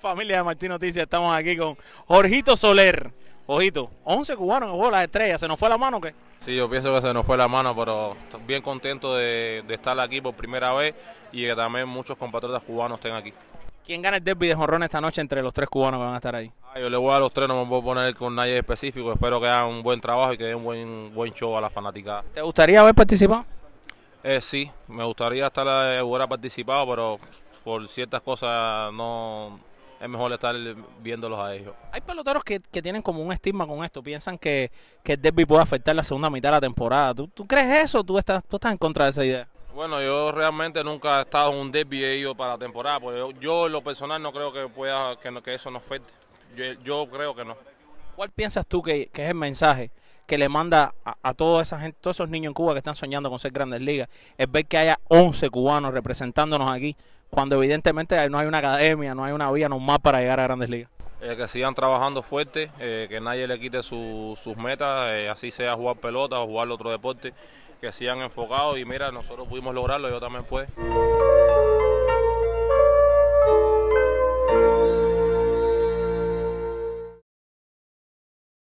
Familia de Martín Noticias, estamos aquí con Jorgito Soler. Ojito, 11 cubanos en oh, la estrella, ¿se nos fue la mano o qué? Sí, yo pienso que se nos fue la mano, pero bien contento de, estar aquí por primera vez y que también muchos compatriotas cubanos estén aquí. ¿Quién gana el derby de Jorrón esta noche entre los tres cubanos que van a estar ahí? Ah, yo le voy a los tres, no me voy a poner con nadie específico. Espero que hagan un buen trabajo y que den un buen, buen show a la fanaticada. ¿Te gustaría haber participado? Eh, sí, me gustaría estar, eh, hubiera participado, pero por ciertas cosas no, es mejor estar viéndolos a ellos. Hay peloteros que, tienen como un estigma con esto, piensan que, que el derby puede afectar la segunda mitad de la temporada. ¿Tú, crees eso tú estás, tú estás en contra de esa idea? Bueno, yo realmente nunca he estado en un derby para la temporada, porque yo, en lo personal no creo que pueda que, que eso nos afecte. Yo, creo que no. ¿Cuál piensas tú que, es el mensaje que le manda a, a, toda esa gente, todos esos niños en Cuba que están soñando con ser grandes ligas? Es ver que haya 11 cubanos representándonos aquí cuando evidentemente no hay una academia, no hay una vía normal para llegar a grandes ligas. Eh, que sigan trabajando fuerte, eh, que nadie le quite sus metas, eh, así sea jugar pelota o jugar otro deporte, que sigan enfocados y mira, nosotros pudimos lograrlo, yo también puedo.